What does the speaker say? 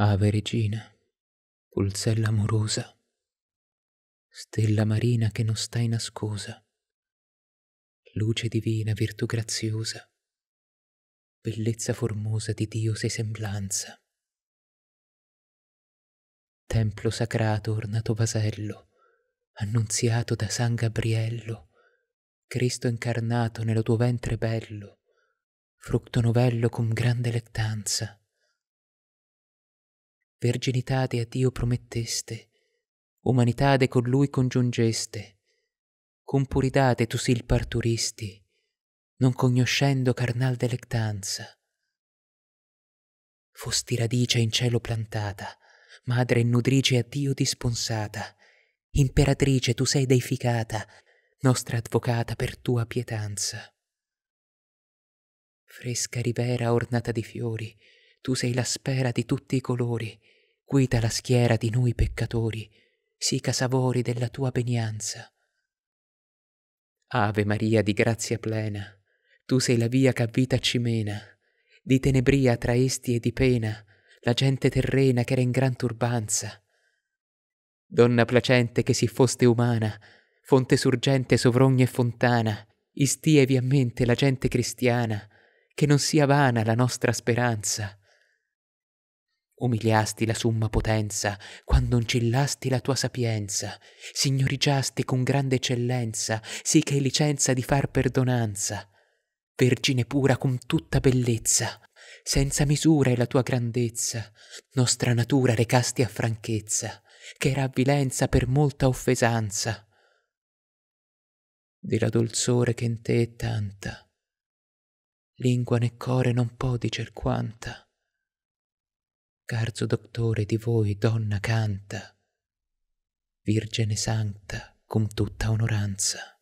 Ave regina, pulsella amorosa, stella marina che non stai nascosa, luce divina, virtù graziosa, bellezza formosa di Dio sei semblanza. Templo sacrato ornato vasello, annunziato da San Gabriello, Cristo incarnato nello tuo ventre bello, frutto novello con grande lettanza. Verginitade a Dio prometteste, umanitade con Lui congiungeste, con puridade tu sil parturisti, non cognoscendo carnal delectanza. Fosti radice in cielo plantata, madre e nudrice a Dio disponsata, imperatrice tu sei deificata, nostra advocata per tua pietanza. Fresca rivera ornata di fiori, tu sei la spera di tutti i colori, guida la schiera di noi peccatori, sica savori della tua benianza. Ave Maria di grazia plena, tu sei la via che a vita ci mena, di tenebria tra esti e di pena, la gente terrena che era in gran turbanza. Donna placente che si foste umana, fonte surgente sovrogna e fontana, istievi a mente la gente cristiana, che non sia vana la nostra speranza, Umiliasti la summa potenza, quando ancillasti la tua sapienza, signoriggiasti con grande eccellenza, sì che hai licenza di far perdonanza. Vergine pura con tutta bellezza, senza misura è la tua grandezza, nostra natura recasti a franchezza, che era avvilenza per molta offesanza. Di la dolzore che in te è tanta, lingua né core non può dicer quanta Carzo dottore di voi, donna canta, Virgine santa, con tutta onoranza.